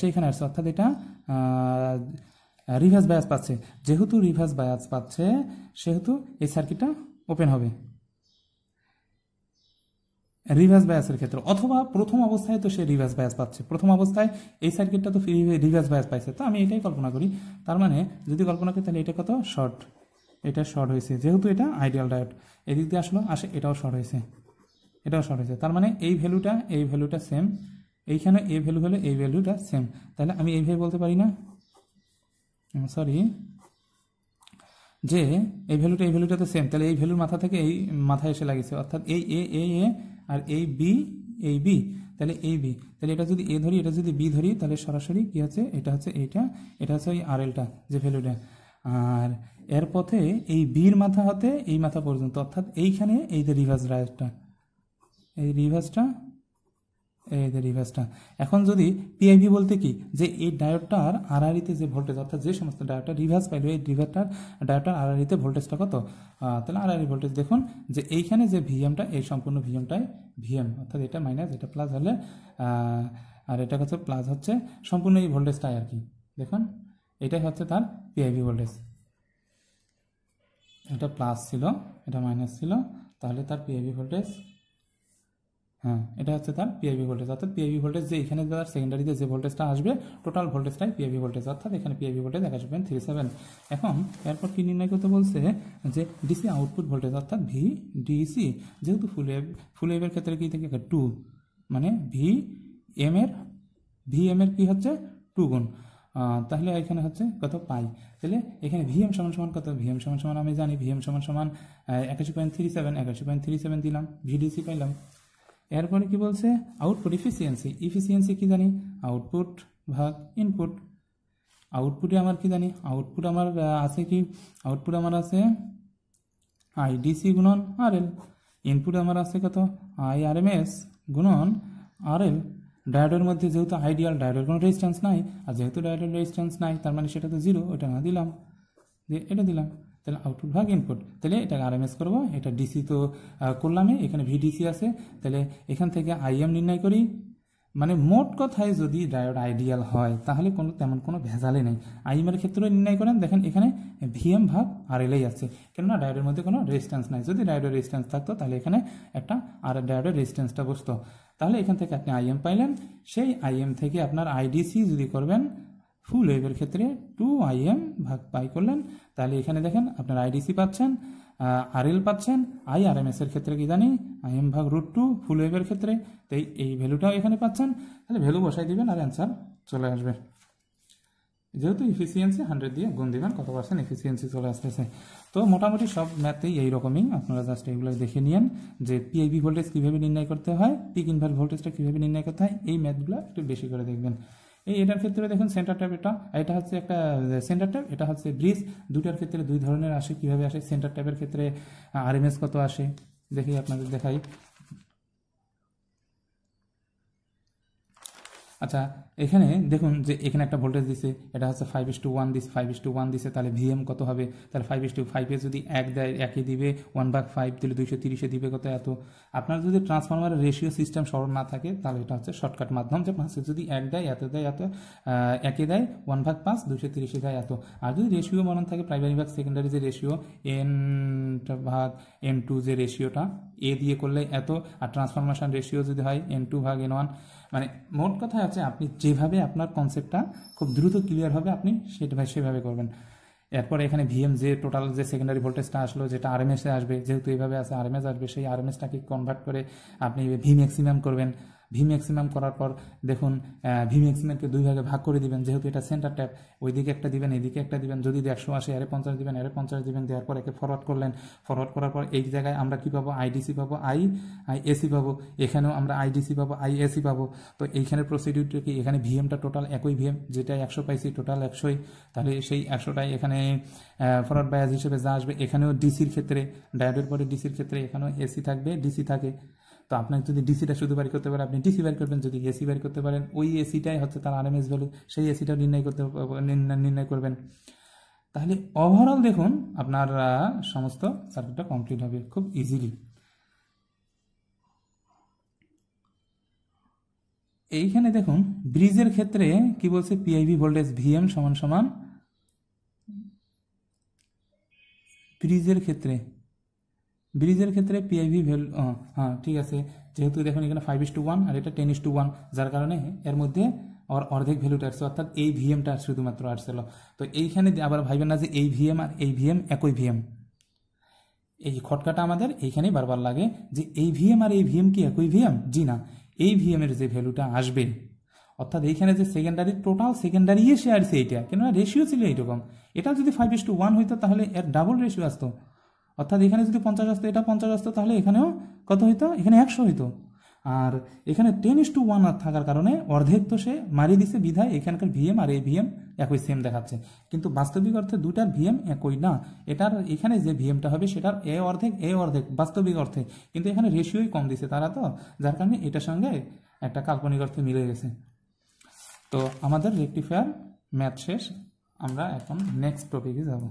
সেইখানে আসছে অর্থাৎ এটা রিভার্স বায়াস পাচ্ছে যেহেতু রিভার্স বায়াস পাচ্ছে সেহেতু এই সার্কিটটা ওপেন হবে রিভার্স বায়াসের ক্ষেত্রে অথবা প্রথম অবস্থায় তো সে রিভার্স বায়াস পাচ্ছে প্রথম অবস্থায় এই সার্কিটটা তো রিভার্স বায়াস পাইছে তো আমি এটাই কল্পনা করি তার মানে যদি কল্পনা করি তাহলে এটা কত শর্ট এটা শর্ট হয়েছে যেহেতু এটা আইডিয়াল ডায়োড এদিক দিয়ে আসলো আসে এটাও শর্ট হয়েছে এটাও শর্ট হয়েছে তার মানে এই ভ্যালুটা এই ভ্যালুটা সেম এইখানে এই ভ্যালু হলে এই ভ্যালুটা সেম তাহলে আমি এইভাবে বলতে পারি না সরি যে এই ভ্যালুটা এই ভ্যালুটা তো সেম তাহলে এই ভ্যালুর মাথা থেকে এই মাথায় এসে লাগিয়েছে অর্থাৎ এই এ এ আর এই বি এই বি তাহলে এই বি তাহলে এটা যদি এ ধরি এটা যদি বি ধরি তাহলে সরাসরি কী হচ্ছে এটা হচ্ছে এইটা এটা হচ্ছে ওই আর এলটা যে ভ্যালুটা আর এর পথে এই বির মাথা হতে এই মাথা পর্যন্ত অর্থাৎ এইখানে এই যে রিভার্স রাইটটা এই রিভার্সটা এই যে রিভার্সটা এখন যদি পিআইভি বলতে কি যে এই ডায়োডটার আরআরিতে যে ভোল্টেজ অর্থাৎ যে সমস্ত ডায়োডটা রিভার্স পাইল এই রিভারটার ডায়োডটার আরআরিতে ভোল্টেজটা কত তাহলে আরআরি ভোল্টেজ দেখুন যে এইখানে যে ভিএমটা এই সম্পূর্ণ ভিএমটাই ভিএম অর্থাৎ এটা মাইনাস এটা প্লাস হলে আর এটা হচ্ছে প্লাস হচ্ছে সম্পূর্ণ এই ভোল্টেজটাই আর কি দেখুন এটাই হচ্ছে তার পিআইভি ভোল্টেজ এটা প্লাস ছিল এটা মাইনাস ছিল তাহলে তার পিআইভি ভোল্টেজ হ্যাঁ এটা হচ্ছে তার পিআইবি ভোল্টেজ অর্থাৎ পিআইবি ভোল্টেজ যে এখানে তার সেকেন্ডারিতে যে ভোল্টেজটা আসবে টোটাল ভোল্টেজটাই পিআইবি ভোল্টেজ অর্থাৎ এখানে পিআইবি ভোল্টেজ একাশ পয়েন্ট থ্রি সেভেন এখন এরপর কি নির্ণয় করতে বলছে যে ডিসি আউটপুট ভোল্টেজ অর্থাৎ ভি ডিসি যেহেতু ফুল ফুল এভের ক্ষেত্রে কী থাকে টু মানে ভি এম এর ভি এম এর কী হচ্ছে টু গুণ তাহলে এখানে হচ্ছে কত পাই তাহলে এখানে ভি এম সমান সমান কত এম সমান সমান আমি জানি ভি এম সমান সমান একাশি পয়েন্ট থ্রি সেভেন একাশি পয়েন্ট থ্রি সেভেন দিলাম ভিডিসি পাইলাম এরপরে কি বলছে আউটপুট ইফিসিয়েন্সি ইফিসিয়েন্সি কি জানি আউটপুট ভাগ ইনপুট আউটপুটে আমার কি জানি আউটপুট আমার আছে কি আউটপুট আমার আছে আইডিসি গুণন আর এল ইনপুট আমার আছে কত আই আর এম এস গুণন আর এল ডায়োডের মধ্যে যেহেতু আইডিয়াল ডায়োডের কোনো রেজিস্ট্যান্স নাই আর যেহেতু ডায়োডের রেজিস্ট্যান্স নাই তার মানে সেটা তো জিরো ওটা না দিলাম দিয়ে এটা দিলাম তাহলে আউটপুট ভাগ ইনপুট তাহলে এটাকে আর এস করবো এটা ডিসি তো করলামে এখানে ভিডিসি আছে তাহলে এখান থেকে আইএম নির্ণয় করি মানে মোট কথায় যদি ডায়োড আইডিয়াল হয় তাহলে কোনো তেমন কোনো ভেজালই নেই আইএমের ক্ষেত্রে নির্ণয় করেন দেখেন এখানে ভিএম ভাগ আর এলআই আছে কেননা ডায়োডের মধ্যে কোনো রেজিস্ট্যান্স নাই যদি ডায়োডের রেজিস্ট্যান্স থাকতো তাহলে এখানে একটা আর ডায়োডের রেজিস্ট্যান্সটা বসতো তাহলে এখান থেকে আপনি আইএম পাইলেন সেই আইএম থেকে আপনার আইডিসি যদি করবেন ফুল ওয়েভের ক্ষেত্রে টু আই এম ভাগ পাই করলেন তাহলে এখানে দেখেন আপনার আইডিসি পাচ্ছেন আর এল পাচ্ছেন আই আর এম এস এর ক্ষেত্রে কি জানি আই এম ভাগ রুট টু ফুল ওয়েভের ক্ষেত্রে তাই এই ভ্যালুটাও এখানে পাচ্ছেন তাহলে ভ্যালু বসাই দিবেন আর অ্যান্সার চলে আসবে যেহেতু ইফিসিয়েন্সি হান্ড্রেড দিয়ে গুণ দিবেন কত পার্সেন্ট এফিসিয়েন্সি চলে আসতেছে তো মোটামুটি সব ম্যাথেই এইরকমই আপনারা জাস্ট এগুলো দেখে নিন যে পিআইবি ভোল্টেজ কীভাবে নির্ণয় করতে হয় পিক ইনভার্ট ভোল্টেজটা কীভাবে নির্ণয় করতে হয় এই ম্যাথগুলো একটু বেশি করে দেখবেন এই এটার ক্ষেত্রে দেখুন সেন্টার ট্যাপ এটা এটা হচ্ছে একটা সেন্টার ট্যাপ এটা হচ্ছে ব্রিজ দুটার ক্ষেত্রে দুই ধরনের আসে কিভাবে আসে সেন্টার ট্যাপের ক্ষেত্রে আরএমএস কত আসে দেখি আপনাদের দেখাই আচ্ছা এখানে দেখুন যে এখানে একটা ভোল্টেজ দিছে এটা হচ্ছে five is to one this five is to one দিছে তাহলে ভিএম কত হবে তাহলে ফাইভ ইস টু ফাইভে যদি এক দেয় একে দিবে ওয়ান বাক ফাইভ দিলে দুইশো তিরিশে দিবে কত এত আপনার যদি ট্রান্সফরমারের রেশিও সিস্টেম সরল না থাকে তাহলে এটা হচ্ছে শর্টকাট মাধ্যম যে পাঁচে যদি এক দেয় এত দেয় এত একে দেয় ওয়ান ভাগ পাঁচ দুশো তিরিশে দেয় এত আর যদি রেশিও মনে থাকে প্রাইমারি ভাগ সেকেন্ডারি যে রেশিও এন ভাগ এন টু যে রেশিওটা এ দিয়ে করলে এত আর ট্রান্সফরমেশন রেশিও যদি হয় এন টু ভাগ এন ওয়ান মানে মোট কথা হচ্ছে আপনি যেভাবে আপনার কনসেপ্টটা খুব দ্রুত ক্লিয়ার হবে আপনি সেটা সেভাবে করবেন এরপর এখানে ভিএম যে টোটাল যে সেকেন্ডারি ভোল্টেজটা আসলো যেটা আরএমএসে আসবে যেহেতু এইভাবে আছে আরএমএস আসবে সেই আরএমএসটাকে কনভার্ট করে আপনি ভি ম্যাক্সিমাম করবেন ভি ম্যাক্সিমাম করার পর দেখুন ভি ম্যাক্সিমামকে দুই ভাগে ভাগ করে দিবেন যেহেতু এটা সেন্টার ট্যাপ ওইদিকে একটা দিবেন এদিকে একটা দিবেন যদি একশো আসে আরে পঞ্চাশ দিবেন আরে পঞ্চাশ দিবেন দেওয়ার পর একে ফরওয়ার্ড করলেন ফরওয়ার্ড করার পর এই জায়গায় আমরা কি পাবো আইডিসি পাবো আই আই এসি পাবো এখানেও আমরা আইডিসি পাবো আই এসি পাবো তো এইখানে প্রসিডিউরটা কি এখানে ভিএমটা টোটাল একই ভিএম যেটা একশো পাইছি টোটাল একশোই তাহলে সেই একশোটাই এখানে ফরওয়ার্ড বায়াজ হিসেবে যা আসবে এখানেও ডিসির ক্ষেত্রে ডায়োডের পরে ডিসির ক্ষেত্রে এখানেও এসি থাকবে ডিসি থাকে তো আপনাকে যদি ডিসিটা শুধু বাড়ি করতে পারেন আপনি ডিসি বাড়ি করবেন যদি এসি বাড়ি করতে পারেন ওই এসিটাই হচ্ছে তার আরএমএস ভ্যালু সেই এসিটাও নির্ণয় করতে নির্ণয় করবেন তাহলে ওভারঅল দেখুন আপনার সমস্ত সার্কিটটা কমপ্লিট হবে খুব ইজিলি এইখানে দেখুন ব্রিজের ক্ষেত্রে কি বলছে পিআইভি ভোল্টেজ ভিএম সমান সমান ব্রিজের ক্ষেত্রে ব্রিজের ক্ষেত্রে পিআইভি ভ্যালু হ্যাঁ ঠিক আছে যেহেতু দেখুন এখানে ফাইভ ইস টু ওয়ান আর এটা টেন ইস টু ওয়ান যার কারণে এর মধ্যে আর অর্ধেক ভ্যালুটা আসছে অর্থাৎ এই ভিএমটা শুধুমাত্র আসছিল তো এইখানে আবার ভাইবেন না যে এই ভিএম আর এই ভিএম একই ভিএম এই খটকাটা আমাদের এইখানেই বারবার লাগে যে এই ভিএম আর এই ভিএম কি একই ভিএম জি না এই ভিএমের যে ভ্যালুটা আসবে অর্থাৎ এইখানে যে সেকেন্ডারি টোটাল সেকেন্ডারি এসে আসছে এইটা কেননা রেশিও ছিল এইরকম এটা যদি ফাইভ ইস টু ওয়ান হইতো তাহলে এর ডাবল রেশিও আসতো অর্থাৎ এখানে যদি পঞ্চাশ আসতো এটা পঞ্চাশ আসতো তাহলে এখানেও কত হইতো এখানে একশো হইতো আর এখানে টেন ইস টু ওয়ান আর থাকার কারণে অর্ধেক তো সে মারিয়ে দিছে বিধায় এখানকার ভিএম আর এই ভিএম একই সেম দেখাচ্ছে কিন্তু বাস্তবিক অর্থে দুটার ভিএম একই না এটার এখানে যে ভিএমটা হবে সেটার এ অর্ধেক এ অর্ধেক বাস্তবিক অর্থে কিন্তু এখানে রেশিওই কম দিছে তারা তো যার কারণে এটার সঙ্গে একটা কাল্পনিক অর্থে মিলে গেছে তো আমাদের রেক্টিফায়ার ম্যাথ শেষ আমরা এখন নেক্সট টপিকে যাব